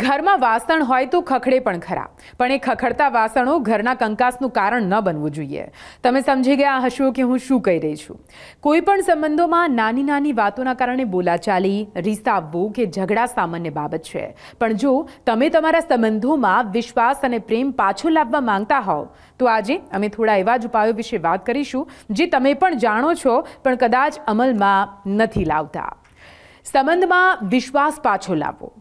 ઘરમાં વાસણ હોય તો ખખડે પણ ખરા પણ એ ખખડતા વાસણો ઘરના કંકાસનું કારણ ન બનવું જોઈએ તમે સમજી ગયા હશો કે હું શું કહી રહી છું કોઈ પણ સંબંધોમાં નાની નાની વાતોના કારણે બોલાચાલી રીસાવવું કે ઝઘડા સામાન્ય બાબત છે પણ જો તમે તમારા સંબંધોમાં વિશ્વાસ અને પ્રેમ પાછો લાવવા માંગતા હોવ તો આજે અમે થોડા એવા જ ઉપાયો વિશે વાત કરીશું જે તમે પણ જાણો છો પણ કદાચ અમલમાં નથી લાવતા સંબંધમાં વિશ્વાસ પાછો લાવવો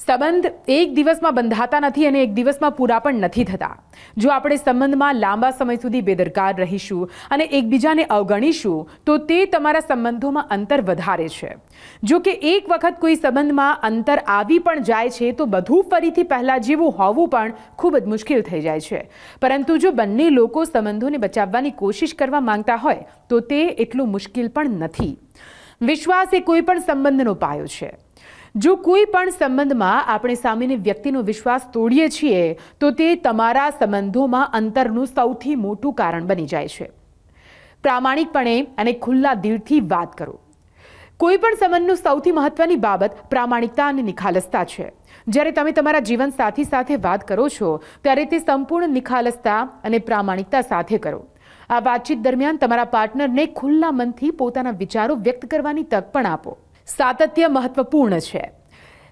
સંબંધ એક દિવસમાં બંધાતા નથી અને એક દિવસમાં પૂરા પણ નથી થતા જો આપણે સંબંધમાં લાંબા સમય સુધી બેદરકાર રહીશું અને એકબીજાને અવગણીશું તો તે તમારા સંબંધોમાં અંતર વધારે છે જો કે એક વખત કોઈ સંબંધમાં અંતર આવી પણ જાય છે તો બધું ફરીથી પહેલાં જેવું હોવું પણ ખૂબ જ મુશ્કેલ થઈ જાય છે પરંતુ જો બંને લોકો સંબંધોને બચાવવાની કોશિશ કરવા માંગતા હોય તો તે એટલું મુશ્કેલ પણ નથી વિશ્વાસ એ કોઈ પણ સંબંધનો પાયો છે જો કોઈ પણ સંબંધમાં આપણે સામેની વ્યક્તિનો વિશ્વાસ તોડીએ છીએ તો તે તમારા સંબંધોમાં અંતરનું સૌથી મોટું કારણ બની જાય છે પ્રામાણિકપણે અને ખુલ્લા દિલથી વાત કરો કોઈ પણ સંબંધનું સૌથી મહત્વની બાબત પ્રામાણિકતા અને નિખાલસતા છે જ્યારે તમે તમારા જીવન સાથી સાથે વાત કરો છો ત્યારે તે સંપૂર્ણ નિખાલસતા અને પ્રામાણિકતા સાથે કરો આ વાતચીત દરમિયાન તમારા પાર્ટનરને ખુલ્લા મનથી પોતાના વિચારો વ્યક્ત કરવાની તક પણ આપો સાતત્ય મહત્વપૂર્ણ છે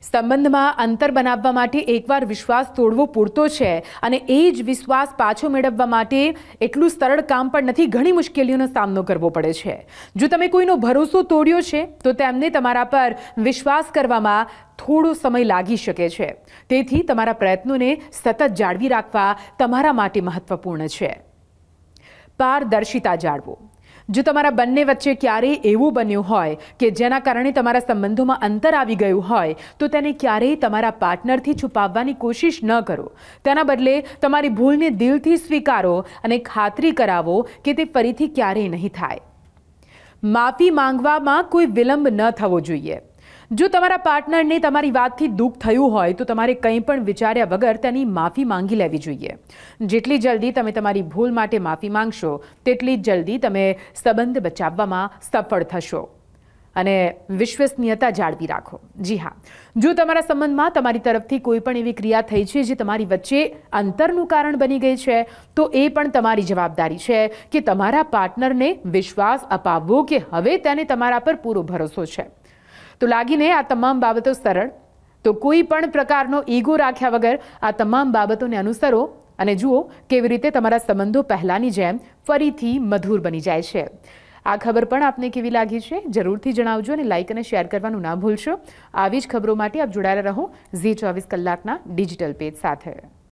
સંબંધમાં અંતર બનાવવા માટે એકવાર વિશ્વાસ તોડવો પૂરતો છે અને એ જ વિશ્વાસ પાછો મેળવવા માટે એટલું સરળ કામ પણ નથી ઘણી મુશ્કેલીઓનો સામનો કરવો પડે છે જો તમે કોઈનો ભરોસો તોડ્યો છે તો તેમને તમારા પર વિશ્વાસ કરવામાં થોડો સમય લાગી શકે છે તેથી તમારા પ્રયત્નોને સતત જાળવી રાખવા તમારા માટે મહત્વપૂર્ણ છે પારદર્શિતા જાળવો જો તમારા બંને વચ્ચે ક્યારેય એવું બન્યું હોય કે જેના કારણે તમારા સંબંધોમાં અંતર આવી ગયું હોય તો તેને ક્યારેય તમારા પાર્ટનરથી છુપાવવાની કોશિશ ન કરો તેના બદલે તમારી ભૂલને દિલથી સ્વીકારો અને ખાતરી કરાવો કે તે ફરીથી ક્યારેય નહીં થાય માફી માંગવામાં કોઈ વિલંબ ન થવો જોઈએ જો તમારા પાર્ટનરને તમારી વાતથી દુખ થયું હોય તો તમારે કંઈ પણ વિચાર્યા વગર તેની માફી માંગી લેવી જોઈએ જેટલી જલ્દી તમે તમારી ભૂલ માટે માફી માંગશો તેટલી જલ્દી તમે સંબંધ બચાવવામાં સફળ થશો અને વિશ્વસનીયતા જાળવી રાખો જી હા જો તમારા સંબંધમાં તમારી તરફથી કોઈ પણ એવી ક્રિયા થઈ છે જે તમારી વચ્ચે અંતરનું કારણ બની ગઈ છે તો એ પણ તમારી જવાબદારી છે કે તમારા પાર્ટનરને વિશ્વાસ અપાવો કે હવે તેને તમારા પર પૂરો ભરોસો છે તો લાગીને આ તમામ બાબતો સરળ તો કોઈ પણ પ્રકારનો ઈગો રાખ્યા વગર આ તમામ બાબતોને અનુસરો અને જુઓ કેવી રીતે તમારા સંબંધો પહેલાંની જેમ ફરીથી મધુર બની જાય છે આ ખબર પણ આપને કેવી લાગી છે જરૂરથી જણાવજો અને લાઇક અને શેર કરવાનું ના ભૂલશો આવી જ ખબરો માટે આપ જોડાયેલા રહો ઝી ચોવીસ કલાકના ડિજિટલ પેજ સાથે